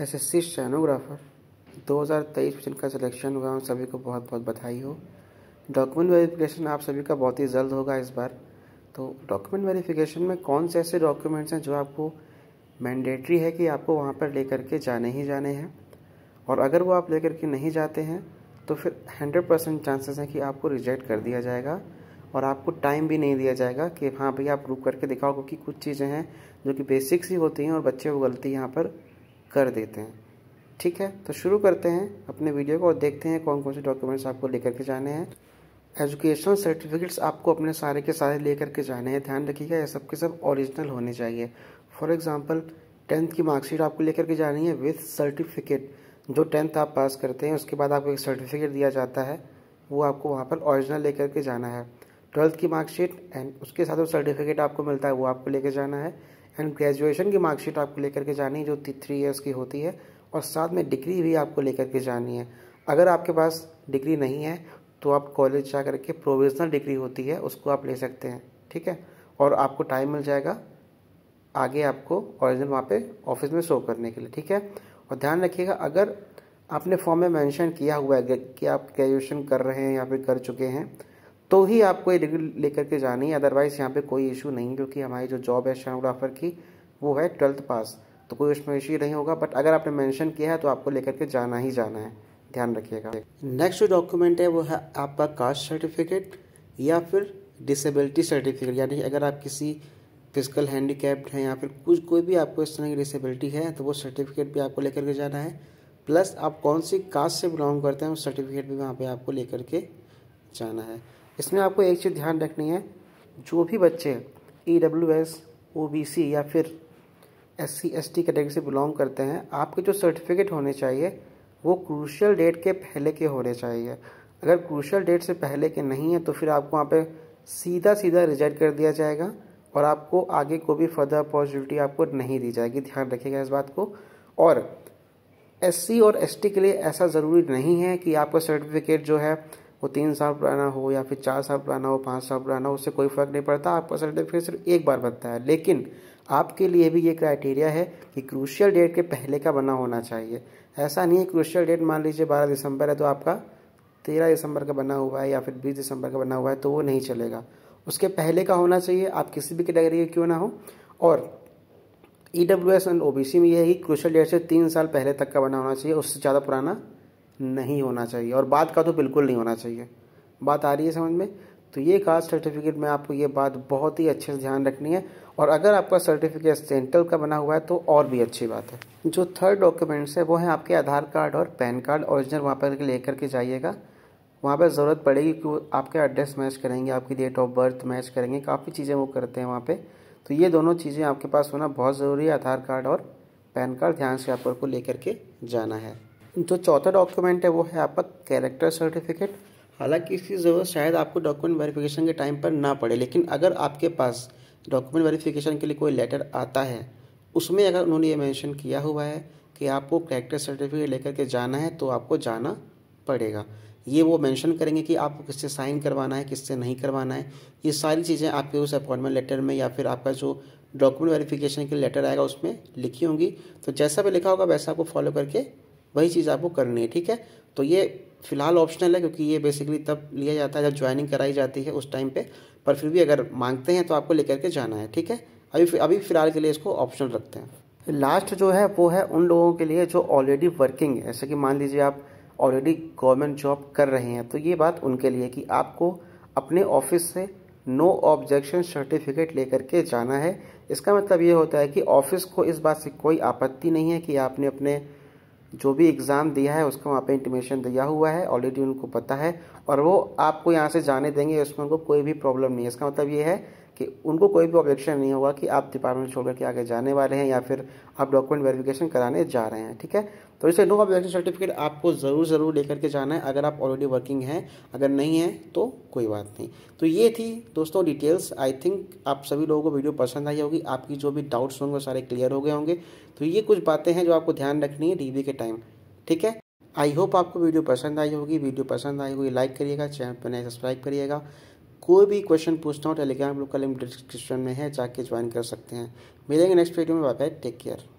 SSC stenographer 2023 में जिनका selection हुआ उन सभी को बहुत बहुत बधाई हो डॉक्यूमेंट वेरिफिकेशन आप सभी का बहुत ही जल्द होगा इस बार तो डॉक्यूमेंट वेरिफिकेशन में कौन से ऐसे डॉक्यूमेंट्स हैं जो आपको मैंडेटरी है कि आपको वहाँ पर लेकर के जाने ही जाने हैं और अगर वो आप लेकर के नहीं जाते हैं तो फिर हंड्रेड परसेंट चांसेस हैं कि आपको रिजेक्ट कर दिया जाएगा और आपको टाइम भी नहीं दिया जाएगा कि हाँ भैया आप प्रूव करके दिखाओ क्योंकि कुछ चीज़ें हैं जो कि बेसिक्स ही होती हैं और बच्चे वो गलती यहाँ पर कर देते हैं ठीक है तो शुरू करते हैं अपने वीडियो को और देखते हैं कौन कौन से डॉक्यूमेंट्स आपको लेकर के जाने हैं एजुकेशनल सर्टिफिकेट्स आपको अपने सारे के सारे लेकर के जाने हैं ध्यान रखिएगा ये सब के सब ओरिजिनल होने चाहिए फॉर एग्जांपल टेंथ की मार्कशीट आपको लेकर के जानी है विथ सर्टिफिकेट जो टेंथ आप पास करते हैं उसके बाद आपको एक सर्टिफिकेट दिया जाता है वो आपको वहाँ पर ओरिजिनल लेकर के जाना है ट्वेल्थ की मार्कशीट एंड उसके साथ वो सर्टिफिकेट आपको मिलता है वो आपको लेकर जाना है एंड ग्रेजुएशन की मार्कशीट आपको लेकर के जानी है जो थ्री ईयर्स की होती है और साथ में डिग्री भी आपको लेकर के जानी है अगर आपके पास डिग्री नहीं है तो आप कॉलेज जा कर के प्रोविजनल डिग्री होती है उसको आप ले सकते हैं ठीक है और आपको टाइम मिल जाएगा आगे आपको ओरिजिनल वहाँ पे ऑफिस में शो करने के लिए ठीक है और ध्यान रखिएगा अगर आपने फॉर्म में मेंशन किया हुआ है कि आप ग्रेजुएशन कर रहे हैं या फिर कर चुके हैं तो ही आपको ये डिग्री लेकर के जानी है अदरवाइज़ यहाँ पे कोई इशू नहीं क्योंकि हमारी जो जॉब है स्टेनोग्राफर की वो है ट्वेल्थ पास तो कोई उसमें इशू नहीं होगा बट अगर आपने मेंशन किया है तो आपको लेकर के जाना ही जाना है ध्यान रखिएगा नेक्स्ट जो डॉक्यूमेंट है वो है आपका कास्ट सर्टिफिकेट या फिर डिसेबिलिटी सर्टिफिकेट यानी अगर आप किसी फिजिकल हैंडीकैप्ड हैं या फिर कुछ कोई भी आपको इस तरह की डिसेबिलिटी है तो वो सर्टिफिकेट भी आपको लेकर के जाना है प्लस आप कौन सी कास्ट से बिलोंग करते हैं उस सर्टिफिकेट भी वहाँ पे आपको लेकर के जाना है इसमें आपको एक चीज़ ध्यान रखनी है जो भी बच्चे E W S O B C या फिर S C S T category से बिलोंग करते हैं आपके जो सर्टिफिकेट होने चाहिए वो क्रूशल डेट के पहले के होने चाहिए अगर क्रूशल डेट से पहले के नहीं है तो फिर आपको वहाँ पे सीधा सीधा रिजेक्ट कर दिया जाएगा और आपको आगे को भी फर्दर अपॉर्चुनिटी आपको नहीं दी जाएगी ध्यान रखिएगा इस बात को और एस सी और एस टी के लिए ऐसा ज़रूरी नहीं है कि आपका सर्टिफिकेट जो है वो तीन साल पुराना हो या फिर चार साल पुराना हो पाँच साल पुराना हो उससे कोई फ़र्क नहीं पड़ता आपका सर्टिफिकेट सिर्फ एक बार बनता है लेकिन आपके लिए भी ये क्राइटेरिया है कि क्रूशियल डेट के पहले का बना होना चाहिए ऐसा नहीं है क्रूशियल डेट मान लीजिए बारह दिसंबर है तो आपका तेरह दिसंबर का बना हुआ है या फिर बीस दिसंबर का बना हुआ है तो वो नहीं चलेगा उसके पहले का होना चाहिए आप किसी भी कैटेगरी के क्यों ना हो और E W S and O B C में यही क्रूशल डेट से तीन साल पहले तक का बना होना चाहिए उससे ज़्यादा पुराना नहीं होना चाहिए और बात का तो बिल्कुल नहीं होना चाहिए बात आ रही है समझ में तो ये कास्ट सर्टिफिकेट में आपको ये बात बहुत ही अच्छे से ध्यान रखनी है और अगर आपका सर्टिफिकेट सेंट्रल का बना हुआ है तो और भी अच्छी बात है जो थर्ड डॉक्यूमेंट्स है वो है आपके आधार कार्ड और पैन कार्ड ओरिजिनल वहाँ पर लेकर के जाइएगा वहाँ पर ज़रूरत पड़ेगी कि आपके एड्रेस मैच करेंगे आपकी डेट ऑफ बर्थ मैच करेंगे काफ़ी चीज़ें वो करते हैं वहाँ पर तो ये दोनों चीज़ें आपके पास होना बहुत ज़रूरी है आधार कार्ड और पैन कार्ड ध्यान से आप को करके के जाना है जो चौथा डॉक्यूमेंट है वो है आपका कैरेक्टर सर्टिफिकेट हालांकि इसकी ज़रूरत शायद आपको डॉक्यूमेंट वेरिफिकेशन के टाइम पर ना पड़े लेकिन अगर आपके पास डॉक्यूमेंट वेरिफिकेशन के लिए कोई लेटर आता है उसमें अगर उन्होंने ये मेंशन किया हुआ है कि आपको कैरेक्टर सर्टिफिकेट लेकर के जाना है तो आपको जाना पड़ेगा ये वो मेंशन करेंगे कि आपको किससे साइन करवाना है किससे नहीं करवाना है ये सारी चीज़ें आपके उस अपॉइंटमेंट लेटर में या फिर आपका जो डॉक्यूमेंट वेरिफिकेशन के लेटर आएगा उसमें लिखी होंगी तो जैसा भी लिखा होगा वैसा आपको फॉलो करके वही चीज़ आपको करनी है ठीक है तो ये फ़िलहाल ऑप्शनल है क्योंकि ये बेसिकली तब लिया जाता है जब ज्वाइनिंग कराई जाती है उस टाइम पे पर फिर भी अगर मांगते हैं तो आपको लेकर के जाना है ठीक है अभी अभी फ़िलहाल के लिए इसको ऑप्शनल रखते हैं लास्ट जो है वो है उन लोगों के लिए जो ऑलरेडी वर्किंग है जैसे कि मान लीजिए आप ऑलरेडी गवर्नमेंट जॉब कर रहे हैं तो ये बात उनके लिए कि आपको अपने ऑफिस से नो ऑब्जेक्शन सर्टिफिकेट लेकर के जाना है इसका मतलब ये होता है कि ऑफिस को इस बात से कोई आपत्ति नहीं है कि आपने अपने जो भी एग्ज़ाम दिया है उसका वहाँ पे इंटीमेशन दिया हुआ है ऑलरेडी उनको पता है और वो आपको यहाँ से जाने देंगे उसमें उनको कोई भी प्रॉब्लम नहीं है इसका मतलब ये है कि उनको कोई भी ऑब्जेक्शन नहीं होगा कि आप डिपार्टमेंट छोड़ करके आगे जाने वाले हैं या फिर आप डॉक्यूमेंट वेरिफिकेशन कराने जा रहे हैं ठीक है तो इसे नो ऑब्जेक्शन सर्टिफिकेट आपको ज़रूर ज़रूर लेकर के जाना है अगर आप ऑलरेडी वर्किंग हैं अगर नहीं है तो कोई बात नहीं तो ये थी दोस्तों डिटेल्स आई थिंक आप सभी लोगों को वीडियो पसंद आई होगी आपकी जो भी डाउट्स होंगे वो सारे क्लियर हो गए होंगे तो ये कुछ बातें हैं जो आपको ध्यान रखनी है डी के टाइम ठीक है आई होप आपको वीडियो पसंद आई होगी वीडियो पसंद आई होगी लाइक करिएगा चैनल पर नहीं सब्सक्राइब करिएगा कोई भी क्वेश्चन पूछता हो टेलीग्राम ग्रुप का लिंक डिस्क्रिप्शन में है जाके ज्वाइन कर सकते हैं मिलेंगे नेक्स्ट वीडियो में बाय बाय टेक केयर